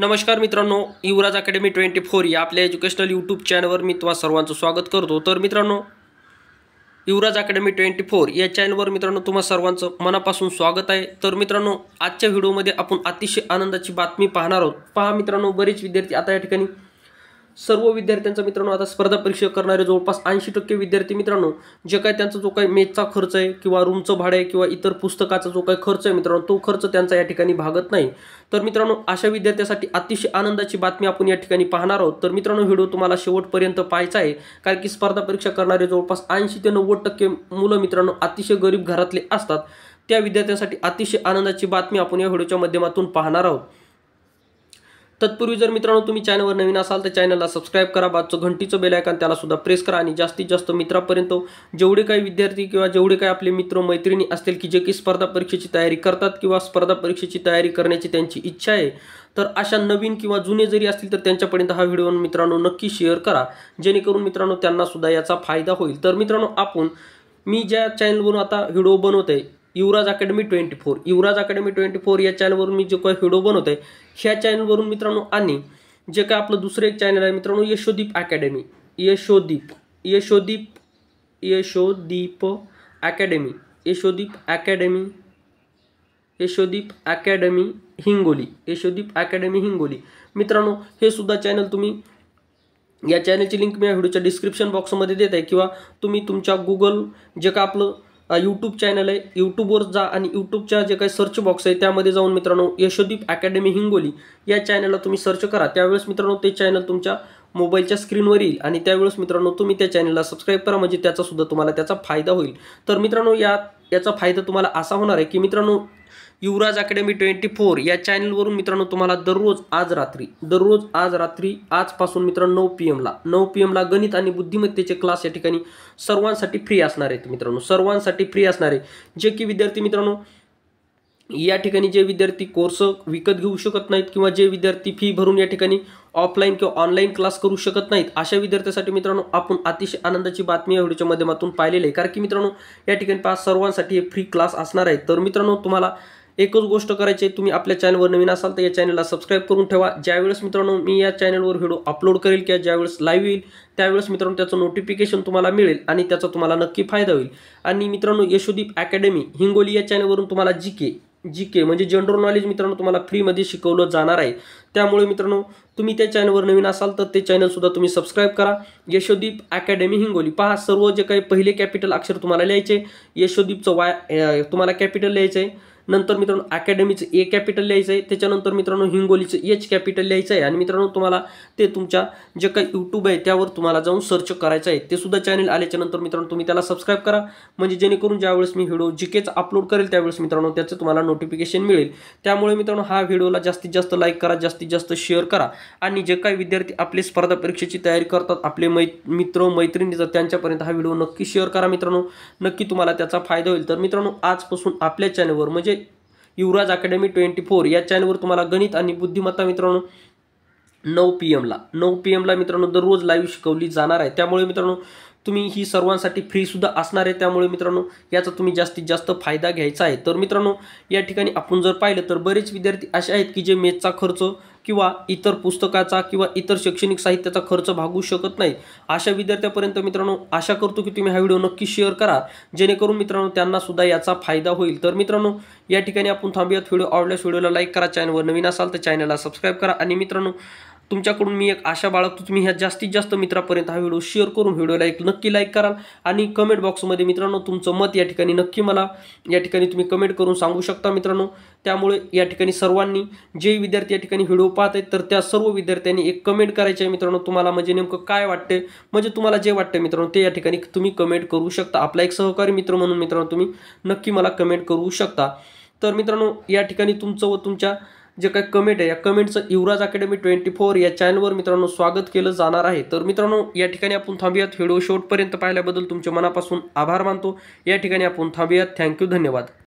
नमस्कार मित्रांनो युवराज academy twenty four या आपल्या एज्युकेशनल यूट्यूब चॅनलवर मी तुम्हा सर्वांचं स्वागत करतो तर मित्रांनो युवराज अकॅडमी ट्वेंटी फोर या चॅनलवर मित्रांनो तुम्हा सर्वांचं मनापासून स्वागत आहे तर मित्रांनो आजच्या व्हिडिओमध्ये आपण अतिशय आनंदाची बातमी पाहणार आहोत पहा मित्रांनो बरेच विद्यार्थी आता या ठिकाणी सर्व विद्यार्थ्यांचा मित्रांनो आता स्पर्धा परीक्षा करणारे जवळपास ऐंशी टक्के विद्यार्थी मित्रांनो जे काय त्यांचा जो काही मेजचा खर्च आहे किंवा रूमचं भाडं आहे किंवा इतर पुस्तकाचा जो काही खर्च आहे मित्रांनो तो खर्च त्यांचा या ठिकाणी भागत नाही तर मित्रांनो अशा विद्यार्थ्यासाठी अतिशय आनंदाची बातमी आपण या ठिकाणी पाहणार आहोत तर मित्रांनो व्हिडिओ तुम्हाला शेवटपर्यंत पाहायचा आहे कारण की स्पर्धा परीक्षा करणारे जवळपास ऐंशी ते नव्वद टक्के मुलं मित्रांनो अतिशय गरीब घरातले असतात त्या विद्यार्थ्यांसाठी अतिशय आनंदाची बातमी आपण या व्हिडिओच्या माध्यमातून पाहणार आहोत तत्पूर्वी जर मित्रांनो तुम्ही चॅनलवर नवीन असाल तर चॅनलला सबस्क्राईब करा बाजचं घंटीचं बेल आयकॉन त्याला सुद्धा प्रेस करा आणि जास्तीत जास्त मित्रापर्यंत जेवढे काही विद्यार्थी किंवा जेवढे काही आपले मित्र मैत्रिणी असतील की जे की स्पर्धा परीक्षेची तयारी करतात किंवा स्पर्धा परीक्षेची तयारी करण्याची त्यांची इच्छा आहे तर अशा नवीन किंवा जुने जरी असतील तर त्यांच्यापर्यंत हा व्हिडिओ मित्रांनो नक्की शेअर करा जेणेकरून मित्रांनो त्यांना सुद्धा याचा फायदा होईल तर मित्रांनो आपण मी ज्या चॅनलवरून आता व्हिडिओ बनवत आहे Yuvraj academy twenty four Yuvraj academy twenty four या चॅनलवरून मी जे काही व्हिडिओ बनवत आहे ह्या चॅनलवरून मित्रांनो आणि जे काय आपलं दुसरं एक चॅनल आहे मित्रांनो Yashodeep academy Yashodeep Yashodeep Yashodeep academy Yashodeep academy Yashodeep academy Hingoli Yashodeep academy Hingoli मित्रांनो हे सुद्धा चॅनल तुम्ही या चॅनलची लिंक मी या व्हिडिओच्या डिस्क्रिप्शन बॉक्समध्ये देत आहे किंवा तुम्ही तुमच्या गुगल जे का आपलं यूट्यूब चॅनल आहे यूट्यूबवर जा आणि यूट्यूबच्या जे काही सर्च बॉक्स आहे त्यामध्ये जाऊन मित्रांनो यशोदीप अकॅडमी हिंगोली या चॅनलला तुम्ही सर्च करा त्यावेळेस मित्रांनो ते चॅनल तुमच्या मोबाईलच्या स्क्रीनवर येईल आणि त्यावेळेस मित्रांनो तुम्ही त्या चॅनलला सबस्क्राईब करा म्हणजे त्याचासुद्धा तुम्हाला त्याचा फायदा होईल तर मित्रांनो या याचा फायदा तुम्हाला असा होणार आहे की मित्रांनो युवराज अकॅडमी ट्वेंटी फोर या चॅनलवरून मित्रांनो तुम्हाला दररोज आज रात्री दररोज आज रात्री आजपासून मित्रांनो नऊ पी एमला नऊ पी एमला गणित आणि बुद्धिमत्तेचे क्लास या ठिकाणी सर्वांसाठी फ्री असणार आहेत मित्रांनो सर्वांसाठी फ्री असणार आहे जे की विद्यार्थी मित्रांनो या ठिकाणी जे विद्यार्थी कोर्स विकत घेऊ शकत नाहीत किंवा जे विद्यार्थी फी भरून या ठिकाणी ऑफलाईन किंवा ऑनलाईन क्लास करू शकत नाहीत अशा विद्यार्थ्यांसाठी मित्रांनो आपण अतिशय आनंदाची बातमी या व्हिडिओच्या माध्यमातून पाहिलेली आहे कारण की मित्रांनो या ठिकाणी पाच सर्वांसाठी फ्री क्लास असणार आहे तर मित्रांनो तुम्हाला एकच गोष्ट करायची तुम्ही आपल्या चॅनलवर नवीन असाल तर या चॅनलला सबस्क्राईब करून ठेवा ज्यावेळेस मित्रांनो मी या चॅनलवर व्हिडिओ अपलोड करेल किंवा ज्यावेळेस लाईव्ह येईल त्यावेळेस मित्रांनो त्याचं नोटिफिकेशन तुम्हाला मिळेल आणि त्याचा तुम्हाला नक्की फायदा होईल आणि मित्रांनो यशोदीप अकॅडमी हिंगोली या चॅनलवरून तुम्हाला जी के जी के म्हणजे जनरल नॉलेज मित्रांनो तुम्हाला फ्रीमध्ये शिकवलं जाणार आहे त्यामुळे मित्रांनो तुम्ही त्या चॅनलवर नवीन असाल तर ते चॅनलसुद्धा तुम्ही सबस्क्राईब करा यशोदीप अकॅडमी हिंगोली पहा सर्व जे काही पहिले कॅपिटल अक्षर तुम्हाला लिहायचे यशोदीपचं वाय तुम्हाला कॅपिटल लिहायचं आहे नंतर मित्रांनो अकॅडमीचं ए कॅपिटल लिहायचं आहे त्याच्यानंतर मित्रांनो हिंगोलीचं एच कॅपिटल लिहायचं आहे आणि मित्रांनो तुम्हाला ते तुमच्या जे काही यूट्यूब आहे त्यावर तुम्हाला जाऊन सर्च करायचं आहे ते सुद्धा चॅनल आल्याच्यानंतर मित्रांनो तुम्ही त्याला सबस्क्राईब करा म्हणजे जेणेकरून ज्यावेळेस मी व्हिडिओ जिकेच अपलोड करेल त्यावेळेस मित्रांनो त्याचं तुम्हाला नोटिफिकेशन मिळेल त्यामुळे मित्रांनो हा व्हिडिओला जास्तीत जास्त लाईक करा जास्तीत जास्त शेअर करा आणि जे काही विद्यार्थी आपले स्पर्धा परीक्षेची तयारी करतात आपले मै मित्र मैत्रिणी जर त्यांच्यापर्यंत हा व्हिडिओ नक्की शेअर करा मित्रांनो नक्की तुम्हाला त्याचा फायदा होईल तर मित्रांनो आजपासून आपल्या चॅनलवर म्हणजे युवराज अकॅडमी ट्वेंटी फोर या चॅनलवर तुम्हाला गणित आणि बुद्धिमत्ता मित्रांनो नऊ पी एमला नऊ पी एमला मित्रांनो दररोज लाईव्ह शिकवली जाणार आहे त्यामुळे मित्रांनो तुम्ही ही सर्वांसाठी फ्रीसुद्धा असणार आहे त्यामुळे मित्रांनो याचा तुम्ही जास्तीत जास्त फायदा घ्यायचा आहे तर मित्रांनो या ठिकाणी आपण जर पाहिलं तर बरेच विद्यार्थी असे आहेत की जे मेथचा खर्च किंवा इतर पुस्तकाचा किंवा इतर शैक्षणिक साहित्याचा खर्च भागू शकत नाही अशा विद्यार्थ्यापर्यंत मित्रांनो आशा करतो की तुम्ही हा व्हिडिओ नक्की शेअर करा जेणेकरून मित्रांनो त्यांनासुद्धा याचा फायदा होईल तर मित्रांनो या ठिकाणी आपण थांबूयात व्हिडिओ आवडल्यास व्हिडिओला लाईक करा चॅनलवर नवीन असाल तर चॅनलला सबस्क्राईब करा आणि मित्रांनो तुमच्याकडून मी एक आशा बाळगतो तुम्ही ह्या जास्तीत जास्त मित्रापर्यंत हा व्हिडिओ शेअर करून व्हिडिओला एक नक्की लाईक कराल आणि कमेंट बॉक्समध्ये मित्रांनो तुमचं मत या ठिकाणी नक्की मला या ठिकाणी तुम्ही कमेंट करून सांगू शकता मित्रांनो त्यामुळे या ठिकाणी सर्वांनी जे विद्यार्थी या ठिकाणी व्हिडिओ पाहत आहेत तर त्या सर्व विद्यार्थ्यांनी एक कमेंट करायचे आहे मित्रांनो तुम्हाला म्हणजे नेमकं काय वाटते म्हणजे तुम्हाला जे वाटतं मित्रांनो ते या ठिकाणी तुम्ही कमेंट करू शकता आपला एक सहकारी मित्र म्हणून मित्रांनो तुम्ही नक्की मला कमेंट करू शकता तर मित्रांनो या ठिकाणी तुमचं व तुमच्या जे काही कमेंट आहे या कमेंटचं युवराज अकॅडमी ट्वेंटी फोर या चॅनलवर मित्रांनो स्वागत केलं जाणार आहे तर मित्रांनो या ठिकाणी आपण थांबूयात व्हिडिओ शॉर्टपर्यंत पाहिल्याबद्दल तुमच्या मनापासून आभार मानतो या ठिकाणी आपण थांबूयात थँक्यू धन्यवाद